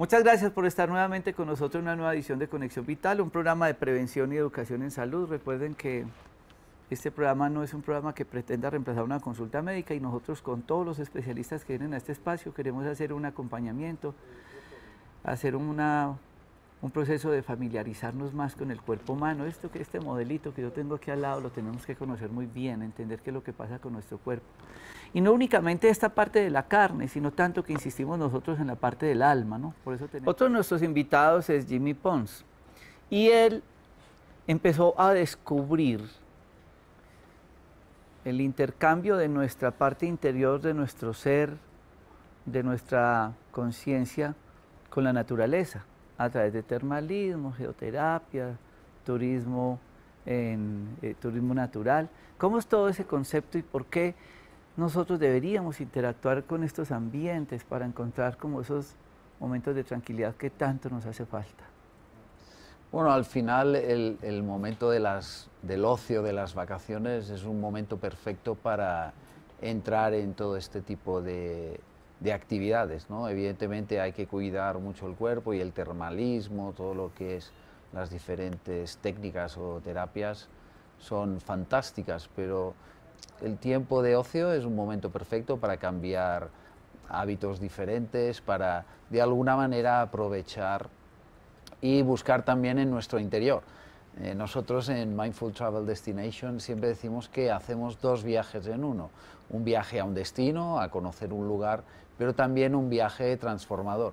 Muchas gracias por estar nuevamente con nosotros en una nueva edición de Conexión Vital, un programa de prevención y educación en salud. Recuerden que este programa no es un programa que pretenda reemplazar una consulta médica y nosotros con todos los especialistas que vienen a este espacio queremos hacer un acompañamiento, hacer una un proceso de familiarizarnos más con el cuerpo humano. Esto que este modelito que yo tengo aquí al lado lo tenemos que conocer muy bien, entender qué es lo que pasa con nuestro cuerpo. Y no únicamente esta parte de la carne, sino tanto que insistimos nosotros en la parte del alma, Otro de nuestros invitados es Jimmy Pons. Y él empezó a descubrir el intercambio de nuestra parte interior, de nuestro ser, de nuestra conciencia con la naturaleza a través de termalismo, geoterapia, turismo, eh, turismo natural. ¿Cómo es todo ese concepto y por qué nosotros deberíamos interactuar con estos ambientes para encontrar como esos momentos de tranquilidad que tanto nos hace falta? Bueno, al final el, el momento de las, del ocio, de las vacaciones, es un momento perfecto para entrar en todo este tipo de de actividades, ¿no? Evidentemente hay que cuidar mucho el cuerpo y el termalismo, todo lo que es las diferentes técnicas o terapias son fantásticas, pero el tiempo de ocio es un momento perfecto para cambiar hábitos diferentes, para de alguna manera aprovechar y buscar también en nuestro interior. Eh, nosotros en Mindful Travel Destination siempre decimos que hacemos dos viajes en uno, un viaje a un destino, a conocer un lugar, pero también un viaje transformador.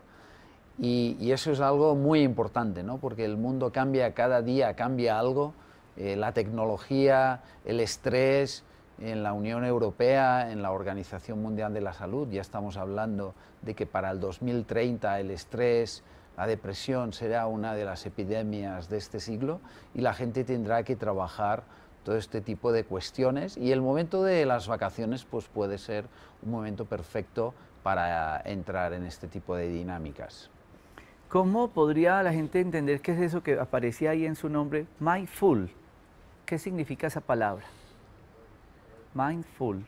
Y, eso es algo muy importante, ¿no? porque el mundo cambia cada día, cambia algo, eh, la tecnología, el estrés, en la Unión Europea, en la Organización Mundial de la Salud, ya estamos hablando de que para el 2030 el estrés, la depresión será una de las epidemias de este siglo y la gente tendrá que trabajar todo este tipo de cuestiones y el momento de las vacaciones pues puede ser un momento perfecto para entrar en este tipo de dinámicas. ¿Cómo podría la gente entender qué es eso que aparecía ahí en su nombre, mindful? ¿Qué significa esa palabra? Mindful.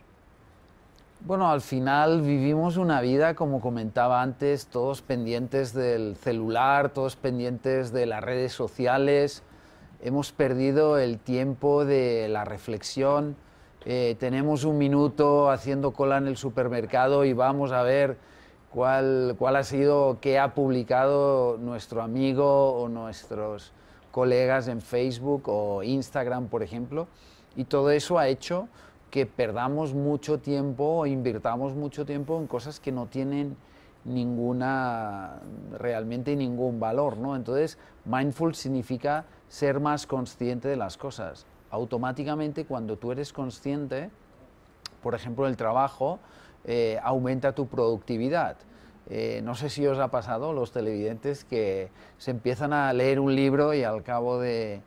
Bueno, al final vivimos una vida, como comentaba antes, todos pendientes del celular, todos pendientes de las redes sociales. Hemos perdido el tiempo de la reflexión, eh, tenemos un minuto haciendo cola en el supermercado y vamos a ver cuál, cuál ha sido, qué ha publicado nuestro amigo o nuestros colegas en Facebook o Instagram, por ejemplo. Y todo eso ha hecho que perdamos mucho tiempo o invirtamos mucho tiempo en cosas que no tienen ninguna, realmente ningún valor, ¿no? Entonces, mindful significa ser más consciente de las cosas automáticamente cuando tú eres consciente, por ejemplo, el trabajo, eh, aumenta tu productividad. Eh, no sé si os ha pasado los televidentes que se empiezan a leer un libro y al cabo de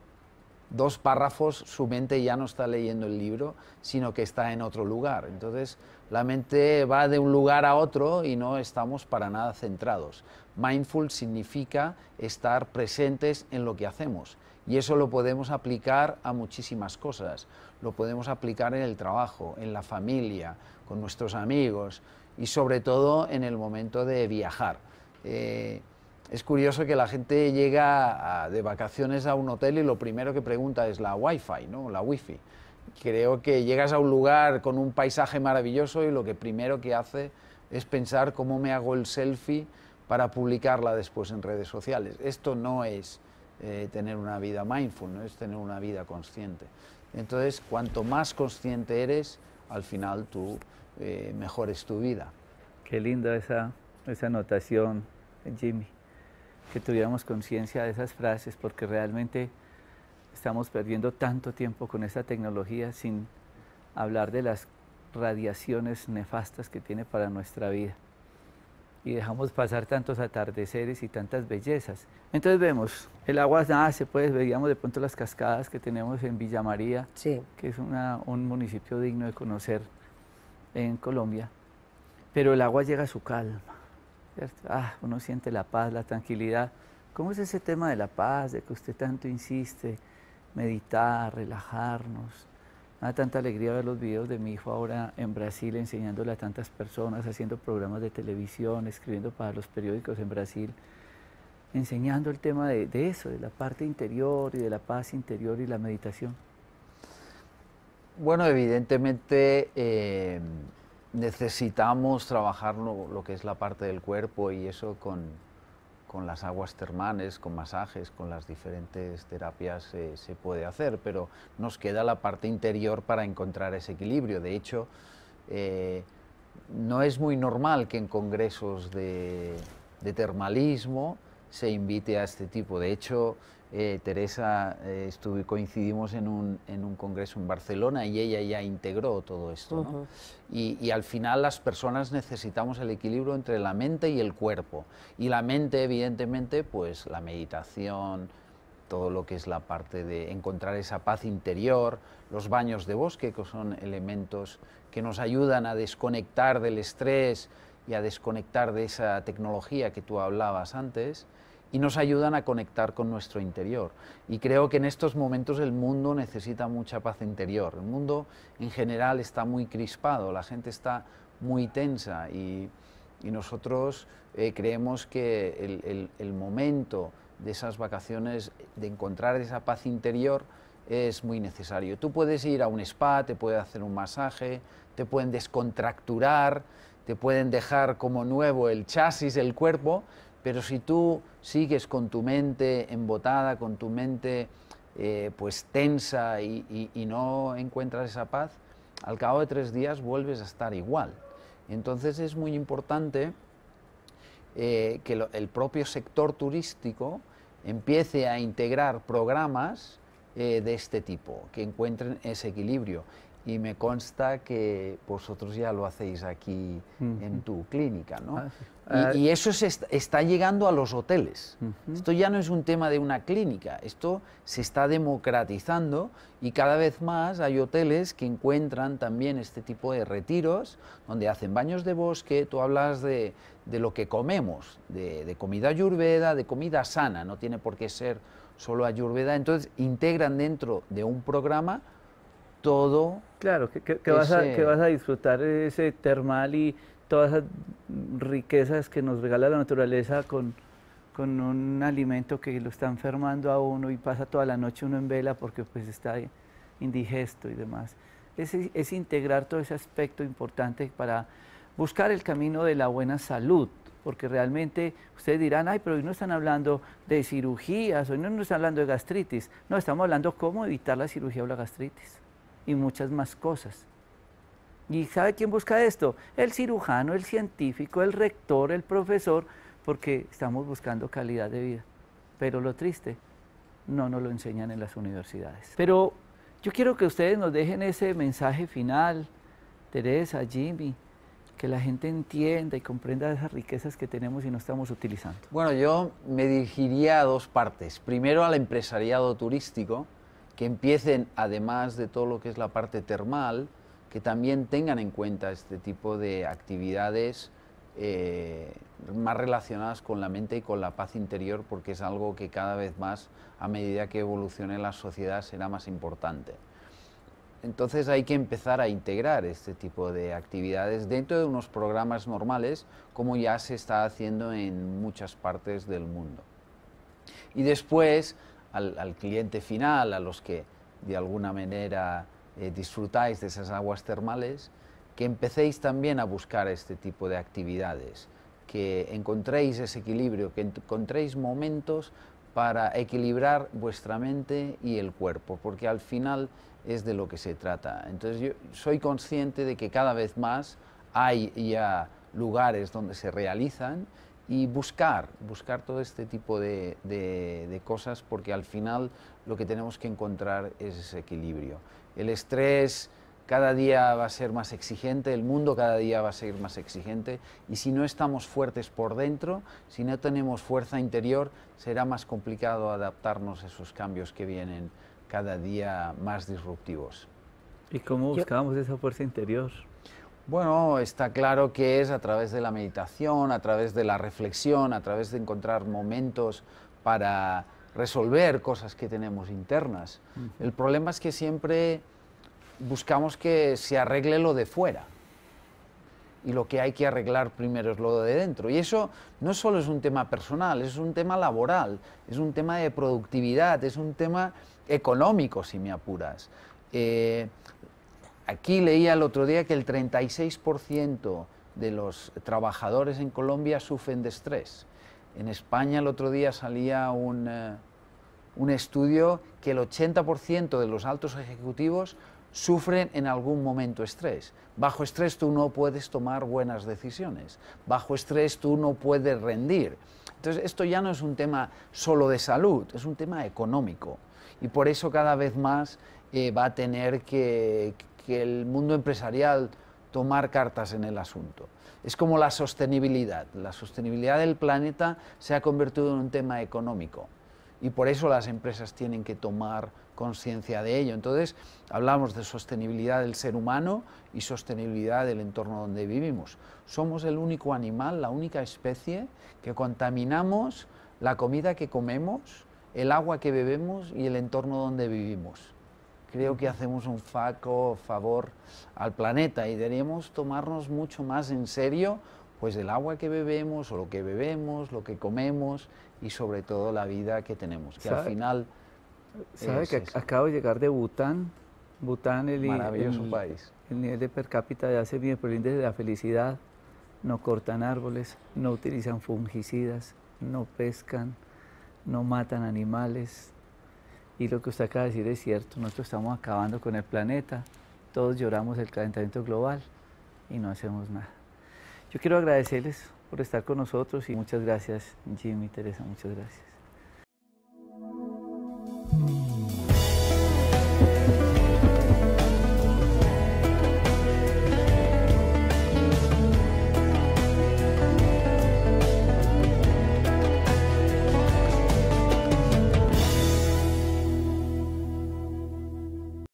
dos párrafos su mente ya no está leyendo el libro, sino que está en otro lugar. Entonces la mente va de un lugar a otro y no estamos para nada centrados. Mindful significa estar presentes en lo que hacemos y eso lo podemos aplicar a muchísimas cosas. Lo podemos aplicar en el trabajo, en la familia, con nuestros amigos y sobre todo en el momento de viajar. Eh, es curioso que la gente llega de vacaciones a un hotel y lo primero que pregunta es la Wi-Fi, ¿no? la Wi-Fi. Creo que llegas a un lugar con un paisaje maravilloso y lo que primero que hace es pensar cómo me hago el selfie para publicarla después en redes sociales. Esto no es eh, tener una vida mindful, es tener una vida consciente. Entonces, cuanto más consciente eres, al final tú eh, mejores tu vida. Qué linda esa, esa anotación, Jimmy, que tuviéramos conciencia de esas frases, porque realmente estamos perdiendo tanto tiempo con esta tecnología sin hablar de las radiaciones nefastas que tiene para nuestra vida y dejamos pasar tantos atardeceres y tantas bellezas. Entonces vemos, el agua nace, pues veíamos de pronto las cascadas que tenemos en Villa María, que es un municipio digno de conocer en Colombia, pero el agua llega a su calma, ah, uno siente la paz, la tranquilidad. ¿Cómo es ese tema de la paz, de que usted tanto insiste, meditar, relajarnos? Me da tanta alegría ver los videos de mi hijo ahora en Brasil enseñándole a tantas personas, haciendo programas de televisión, escribiendo para los periódicos en Brasil, enseñando el tema de, eso, de la parte interior y de la paz interior y la meditación. Bueno, evidentemente eh, necesitamos trabajar lo que es la parte del cuerpo y eso con, con las aguas termales, con masajes, con las diferentes terapias eh, se puede hacer, pero nos queda la parte interior para encontrar ese equilibrio. De hecho, eh, no es muy normal que en congresos de, de termalismo se invite a este tipo. De hecho, eh, Teresa, eh, estuve, coincidimos en un, congreso en Barcelona y ella ya integró todo esto. y, y, al final las personas necesitamos el equilibrio entre la mente y el cuerpo. Y la mente, evidentemente, pues la meditación, todo lo que es la parte de encontrar esa paz interior, los baños de bosque, que son elementos que nos ayudan a desconectar del estrés y a desconectar de esa tecnología que tú hablabas antes y nos ayudan a conectar con nuestro interior. Y creo que en estos momentos el mundo necesita mucha paz interior. El mundo en general está muy crispado, la gente está muy tensa y, nosotros eh, creemos que el, momento de esas vacaciones, de encontrar esa paz interior, es muy necesario. Tú puedes ir a un spa, te pueden hacer un masaje, te pueden descontracturar, te pueden dejar como nuevo el chasis, el cuerpo, pero si tú sigues con tu mente embotada, con tu mente eh, pues tensa y, no encuentras esa paz, al cabo de tres días vuelves a estar igual. Entonces es muy importante eh, que el propio sector turístico empiece a integrar programas eh, de este tipo, que encuentren ese equilibrio y me consta que vosotros ya lo hacéis aquí en tu clínica, ¿no? Ah, ah, y, eso se está, llegando a los hoteles. Esto ya no es un tema de una clínica, esto se está democratizando y cada vez más hay hoteles que encuentran también este tipo de retiros donde hacen baños de bosque, tú hablas de, lo que comemos, de, de comida ayurveda, de comida sana, no tiene por qué ser solo ayurveda, entonces integran dentro de un programa todo. Claro, que, vas a, que, vas disfrutar ese termal y todas esas riquezas que nos regala la naturaleza con, con un alimento que lo está enfermando a uno y pasa toda la noche uno en vela porque pues está indigesto y demás. Es, es integrar todo ese aspecto importante para buscar el camino de la buena salud, porque realmente ustedes dirán, ay, pero hoy no están hablando de cirugías, hoy no están hablando de gastritis, no, estamos hablando cómo evitar la cirugía o la gastritis y muchas más cosas. ¿Y sabe quién busca esto? El cirujano, el científico, el rector, el profesor, porque estamos buscando calidad de vida. Pero lo triste, no nos lo enseñan en las universidades. Pero yo quiero que ustedes nos dejen ese mensaje final, Teresa, Jimmy, que la gente entienda y comprenda esas riquezas que tenemos y no estamos utilizando. Bueno, yo me dirigiría a dos partes. Primero al empresariado turístico, que empiecen, además de todo lo que es la parte termal, que también tengan en cuenta este tipo de actividades eh, más relacionadas con la mente y con la paz interior, porque es algo que cada vez más, a medida que evolucione la sociedad, será más importante. Entonces hay que empezar a integrar este tipo de actividades dentro de unos programas normales, como ya se está haciendo en muchas partes del mundo. Y después al, cliente final, a los que de alguna manera eh, disfrutáis de esas aguas termales, que empecéis también a buscar este tipo de actividades, que encontréis ese equilibrio, que encontréis momentos para equilibrar vuestra mente y el cuerpo, porque al final es de lo que se trata. Entonces yo soy consciente de que cada vez más hay ya lugares donde se realizan y buscar, buscar todo este tipo de, de, cosas porque al final lo que tenemos que encontrar es ese equilibrio. El estrés cada día va a ser más exigente, el mundo cada día va a ser más exigente y si no estamos fuertes por dentro, si no tenemos fuerza interior, será más complicado adaptarnos a esos cambios que vienen cada día más disruptivos. ¿Y cómo buscamos esa fuerza interior? Bueno, está claro que es a través de la meditación, a través de la reflexión, a través de encontrar momentos para resolver cosas que tenemos internas. El problema es que siempre buscamos que se arregle lo de fuera. Y lo que hay que arreglar primero es lo de dentro. Y eso no solo es un tema personal, es un tema laboral, es un tema de productividad, es un tema económico, si me apuras. Eh, Aquí leía el otro día que el 36% de los trabajadores en Colombia sufren de estrés. En España el otro día salía un, eh, un estudio que el 80% de los altos ejecutivos sufren en algún momento estrés. Bajo estrés tú no puedes tomar buenas decisiones, bajo estrés tú no puedes rendir. Entonces esto ya no es un tema solo de salud, es un tema económico y por eso cada vez más eh, va a tener que, que el mundo empresarial tomar cartas en el asunto. Es como la sostenibilidad. La sostenibilidad del planeta se ha convertido en un tema económico y por eso las empresas tienen que tomar conciencia de ello. Entonces, hablamos de sostenibilidad del ser humano y sostenibilidad del entorno donde vivimos. Somos el único animal, la única especie que contaminamos la comida que comemos, el agua que bebemos y el entorno donde vivimos creo que hacemos un faco favor al planeta y deberíamos tomarnos mucho más en serio pues el agua que bebemos o lo que bebemos, lo que comemos y sobre todo la vida que tenemos, que al final... ¿Sabe que acabo de llegar de Bután? Bután, el, Maravilloso país. el nivel de per cápita de hace bien, por el índice de la felicidad, no cortan árboles, no utilizan fungicidas, no pescan, no matan animales, y lo que usted acaba de decir es cierto, nosotros estamos acabando con el planeta, todos lloramos el calentamiento global y no hacemos nada. Yo quiero agradecerles por estar con nosotros y muchas gracias Jimmy, Teresa, muchas gracias.